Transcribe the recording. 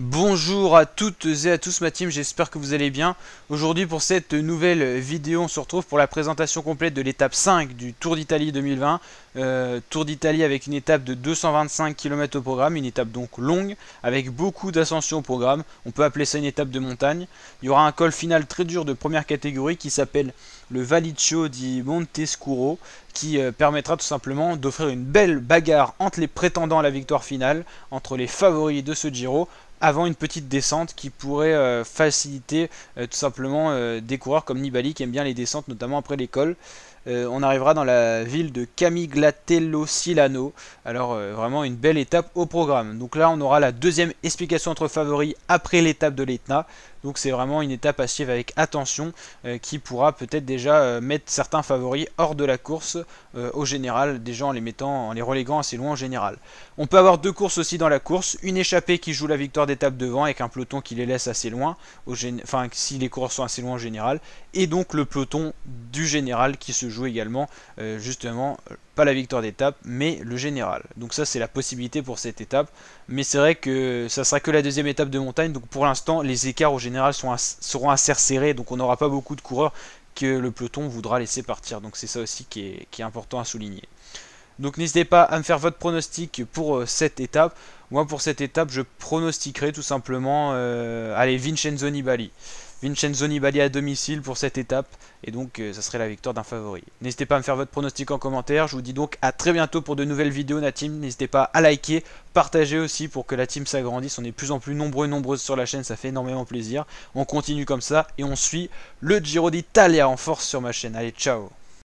Bonjour à toutes et à tous ma team, j'espère que vous allez bien. Aujourd'hui pour cette nouvelle vidéo, on se retrouve pour la présentation complète de l'étape 5 du Tour d'Italie 2020. Euh, Tour d'Italie avec une étape de 225 km au programme, une étape donc longue, avec beaucoup d'ascensions au programme. On peut appeler ça une étape de montagne. Il y aura un col final très dur de première catégorie qui s'appelle le Valiccio di Montescuro, qui euh, permettra tout simplement d'offrir une belle bagarre entre les prétendants à la victoire finale, entre les favoris de ce Giro, avant une petite descente qui pourrait euh, faciliter euh, tout simplement euh, des coureurs comme Nibali qui aiment bien les descentes, notamment après l'école. on arrivera dans la ville de Camiglatello Silano. Alors vraiment une belle étape au programme. Donc là on aura la deuxième explication entre favoris après l'étape de l'Etna. Donc c'est vraiment une étape à suivre avec attention qui pourra peut-être déjà mettre certains favoris hors de la course au général, déjà en les mettant, en les reléguant assez loin en général. On peut avoir deux courses aussi dans la course, une échappée qui joue la victoire d'étape devant avec un peloton qui les laisse assez loin, au enfin si les coureurs sont assez loin en général, et donc le peloton du général qui se joue également euh, justement euh, pas la victoire d'étape mais le général. Donc ça c'est la possibilité pour cette étape, mais c'est vrai que ça sera que la deuxième étape de montagne, donc pour l'instant les écarts au général sont seront assez serrés, donc on n'aura pas beaucoup de coureurs que le peloton voudra laisser partir. Donc c'est ça aussi qui est important à souligner. Donc n'hésitez pas à me faire votre pronostic pour euh, cette étape. Moi, pour cette étape, je pronostiquerai tout simplement euh, allez, Vincenzo Nibali. Vincenzo Nibali à domicile pour cette étape. Et donc, euh, ça serait la victoire d'un favori. N'hésitez pas à me faire votre pronostic en commentaire. Je vous dis donc à très bientôt pour de nouvelles vidéos, la team. N'hésitez pas à liker, partager aussi pour que la team s'agrandisse. On est de plus en plus nombreux et nombreuses sur la chaîne. Ça fait énormément plaisir. On continue comme ça et on suit le Giro d'Italia en force sur ma chaîne. Allez, ciao